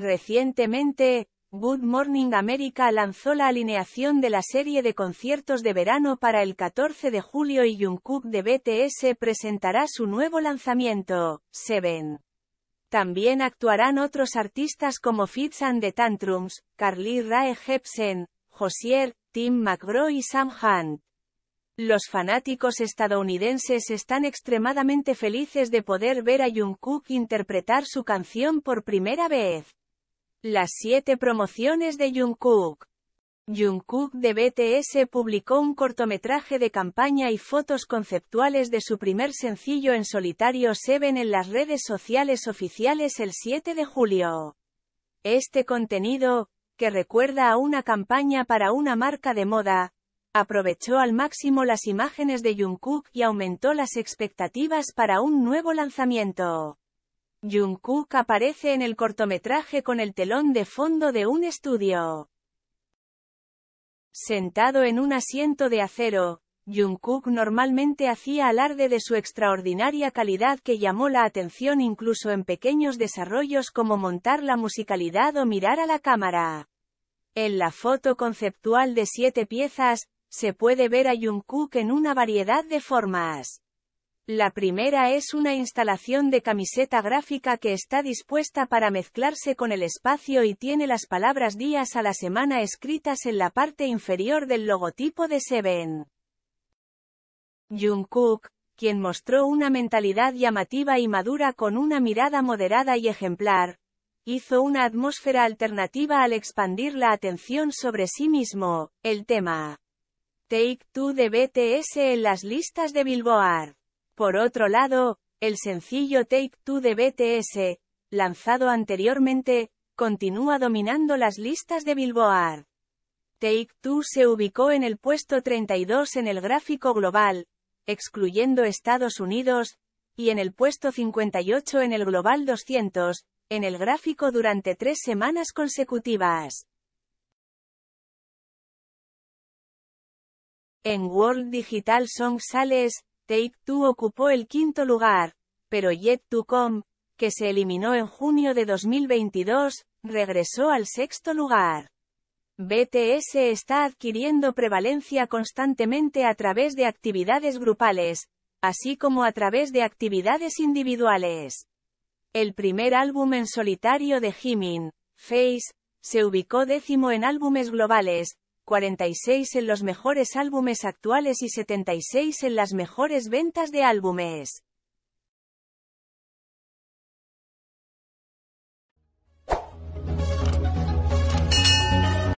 Recientemente, Good Morning America lanzó la alineación de la serie de conciertos de verano para el 14 de julio y Jungkook de BTS presentará su nuevo lanzamiento, Seven. También actuarán otros artistas como Fitz and the Tantrums, Carly Rae Jepsen, Josier, Tim McGraw y Sam Hunt. Los fanáticos estadounidenses están extremadamente felices de poder ver a Jungkook interpretar su canción por primera vez. Las siete promociones de Jungkook. Jungkook de BTS publicó un cortometraje de campaña y fotos conceptuales de su primer sencillo en solitario Seven en las redes sociales oficiales el 7 de julio. Este contenido, que recuerda a una campaña para una marca de moda, aprovechó al máximo las imágenes de Jungkook y aumentó las expectativas para un nuevo lanzamiento. Jungkook aparece en el cortometraje con el telón de fondo de un estudio. Sentado en un asiento de acero, Jungkook normalmente hacía alarde de su extraordinaria calidad que llamó la atención incluso en pequeños desarrollos como montar la musicalidad o mirar a la cámara. En la foto conceptual de siete piezas, se puede ver a Jungkook en una variedad de formas. La primera es una instalación de camiseta gráfica que está dispuesta para mezclarse con el espacio y tiene las palabras días a la semana escritas en la parte inferior del logotipo de Seven. Jungkook, quien mostró una mentalidad llamativa y madura con una mirada moderada y ejemplar, hizo una atmósfera alternativa al expandir la atención sobre sí mismo, el tema Take Two de BTS en las listas de Billboard. Por otro lado, el sencillo Take Two de BTS, lanzado anteriormente, continúa dominando las listas de Billboard. Take Two se ubicó en el puesto 32 en el gráfico global, excluyendo Estados Unidos, y en el puesto 58 en el Global 200, en el gráfico durante tres semanas consecutivas. En World Digital Song Sales, Take-Two ocupó el quinto lugar, pero yet To Come, que se eliminó en junio de 2022, regresó al sexto lugar. BTS está adquiriendo prevalencia constantemente a través de actividades grupales, así como a través de actividades individuales. El primer álbum en solitario de Jimin, Face, se ubicó décimo en álbumes globales, 46 en los mejores álbumes actuales y 76 en las mejores ventas de álbumes.